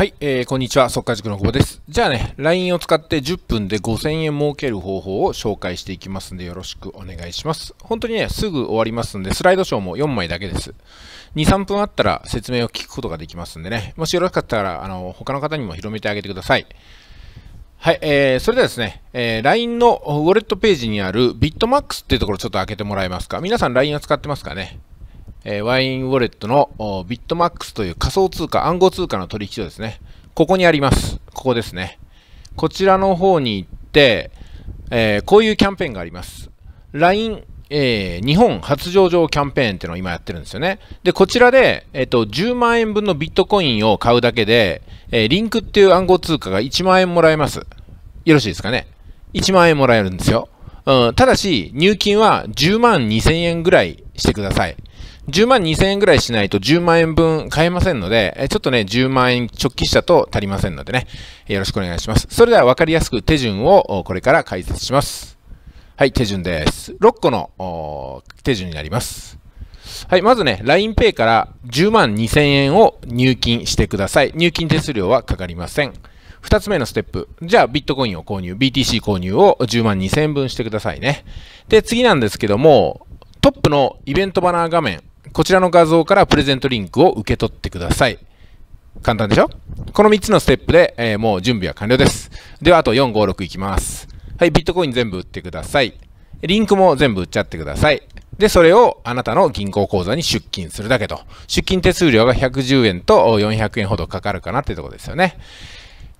はい、えー、こんにちは、速稼塾の久保です。じゃあね、LINE を使って10分で5000円儲ける方法を紹介していきますんで、よろしくお願いします。本当にね、すぐ終わりますんで、スライドショーも4枚だけです。2、3分あったら説明を聞くことができますんでね、もしよろしかったら、あの、他の方にも広めてあげてください。はい、えー、それではですね、えー、LINE のウォレットページにある BitMax っていうところちょっと開けてもらえますか皆さん LINE を使ってますかねえー、ワインウォレットのビットマックスという仮想通貨、暗号通貨の取引所ですね。ここにあります。ここですね。こちらの方に行って、えー、こういうキャンペーンがあります。LINE、えー、日本初上場キャンペーンっていうのを今やってるんですよね。で、こちらで、えっ、ー、と、10万円分のビットコインを買うだけで、えリンクっていう暗号通貨が1万円もらえます。よろしいですかね。1万円もらえるんですよ。うん、ただし、入金は10万2000円ぐらいしてください。10万2000円ぐらいしないと10万円分買えませんので、ちょっとね、10万円直帰したと足りませんのでね、よろしくお願いします。それでは分かりやすく手順をこれから解説します。はい、手順です。6個の手順になります。はい、まずね、LINEPay から10万2000円を入金してください。入金手数料はかかりません。2つ目のステップ。じゃあ、ビットコインを購入、BTC 購入を10万2000円分してくださいね。で、次なんですけども、トップのイベントバナー画面、こちらの画像からプレゼントリンクを受け取ってください。簡単でしょこの3つのステップで、えー、もう準備は完了です。では、あと4、5、6いきます。はい、ビットコイン全部売ってください。リンクも全部売っちゃってください。で、それをあなたの銀行口座に出金するだけと。出金手数料が110円と400円ほどかかるかなってとこですよね。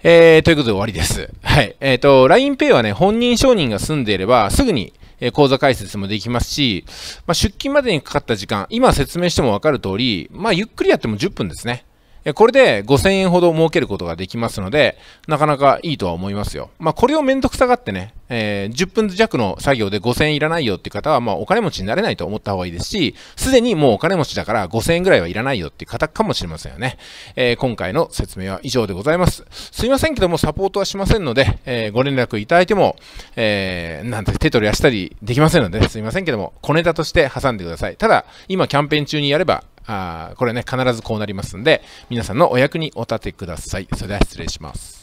えー、ということで終わりです。はい。えっ、ー、と、LINEPay はね、本人承認が済んでいれば、すぐにえ講座解説もできますし、まあ、出勤までにかかった時間、今説明してもわかる通り、まあ、ゆっくりやっても10分ですね。これで5000円ほど儲けることができますので、なかなかいいとは思いますよ。まあ、これをめんどくさがってね、えー、10分弱の作業で5000円いらないよっていう方は、まあ、お金持ちになれないと思った方がいいですし、すでにもうお金持ちだから5000円ぐらいはいらないよっていう方かもしれませんよね。えー、今回の説明は以上でございます。すいませんけども、サポートはしませんので、えー、ご連絡いただいても、えー、なんて手取り足したりできませんので、すいませんけども、小ネタとして挟んでください。ただ、今キャンペーン中にやれば、あこれね、必ずこうなりますんで、皆さんのお役にお立てください。それでは失礼します。